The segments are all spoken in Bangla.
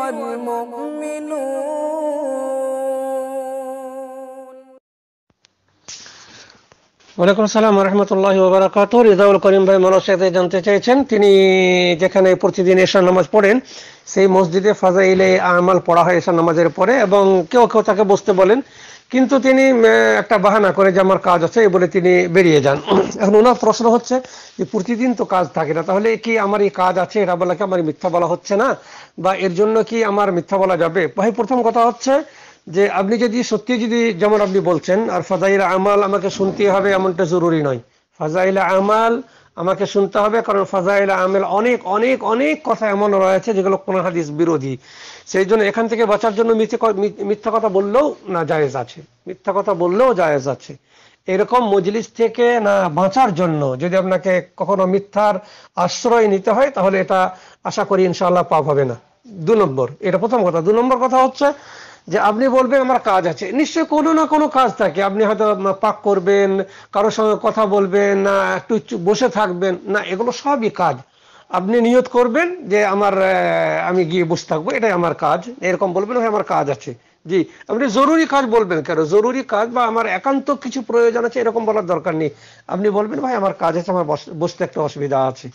ওয়ালাইকুম সালাম রহমতুল্লাহ ওবরাকাত রিজাউল করিম ভাই মনোজ সাথে জানতে চাইছেন তিনি যেখানে প্রতিদিন এশার নামাজ পড়েন সেই মসজিদে ফাজাইলে আমাল পড়া হয় এশার নামাজের পরে এবং কেউ কেউ তাকে বসতে বলেন কিন্তু তিনি একটা বাহানা করে যে আমার কাজ আছে এ বলে তিনি বেরিয়ে যান এখন ওনার প্রশ্ন হচ্ছে যে প্রতিদিন তো কাজ থাকে না তাহলে কি আমার এই কাজ আছে এটা বলাকে আমার মিথ্যা বলা হচ্ছে না বা এর জন্য কি আমার মিথ্যা বলা যাবে ভাই প্রথম কথা হচ্ছে যে আপনি যদি সত্যি যদি যেমন আপনি বলছেন আর ফাজাইল আমাল আমাকে শুনতে হবে এমনটা জরুরি নয় ফাজাইল আমাল আমাকে শুনতে হবে কারণ ফাজাইল আমেল অনেক অনেক অনেক কথা এমন রয়েছে যেগুলো কোন হাদিস বিরোধী সেই জন্য এখান থেকে বাঁচার জন্য মিথ্যা কথা বললেও না জায়েজ আছে মিথ্যা কথা বললেও জায়েজ আছে এরকম মজলিস থেকে না বাঁচার জন্য যদি আপনাকে কখনো মিথ্যার আশ্রয় নিতে হয় তাহলে এটা আশা করি ইনশাআল্লাহ পাপ হবে না দু নম্বর এটা প্রথম কথা দু নম্বর কথা হচ্ছে যে আপনি বলবেন আমার কাজ আছে নিশ্চয়ই কোনো না কোনো কাজ থাকে আপনি হয়তো পাক করবেন কারোর সঙ্গে কথা বলবেন না একটু বসে থাকবেন না এগুলো সবই কাজ আপনি নিয়ত করবেন যে আমার আমি গিয়ে বসে থাকবো এটাই আমার কাজ এরকম বলবেন হ্যাঁ আমার কাজ আছে জি আপনি জরুরি কাজ বলবেন কেন জরুরি কাজ বা আমার একান্ত কিছু প্রয়োজন আছে এরকম বলার দরকার নেই আপনি বলবেন ভাই আমার কাজ আছে আমার বসতে একটা অসুবিধা আছে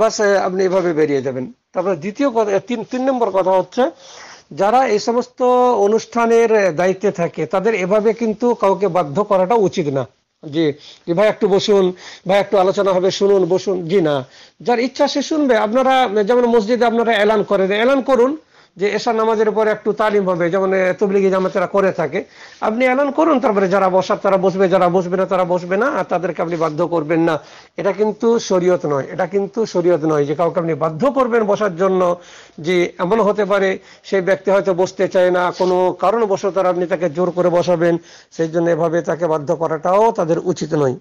বাস আপনি এভাবে বেরিয়ে যাবেন তারপরে দ্বিতীয় কথা তিন তিন নম্বর কথা হচ্ছে যারা এই সমস্ত অনুষ্ঠানের দায়িত্বে থাকে তাদের এভাবে কিন্তু কাউকে বাধ্য করাটা উচিত না জি জি ভাই একটু বসুন ভাই একটু আলোচনা হবে শুনুন বসুন জি না যার ইচ্ছা সে শুনবে আপনারা যেমন মসজিদে আপনারা এলান করেন এলান করুন যে এশার নামাজের উপর একটু তালিম হবে যেমন তবলিগি জামাতেরা করে থাকে আপনি এলান করুন তারপরে যারা বসার তারা বসবে যারা বসবে না তারা বসবে না আর তাদেরকে আপনি বাধ্য করবেন না এটা কিন্তু শরীয়ত নয় এটা কিন্তু শরীয়ত নয় যে কাউকে আপনি বাধ্য করবেন বসার জন্য যে এমন হতে পারে সেই ব্যক্তি হয়তো বসতে চায় না কোনো কারণবশত আপনি তাকে জোর করে বসাবেন সেই জন্য এভাবে তাকে বাধ্য করাটাও তাদের উচিত নয়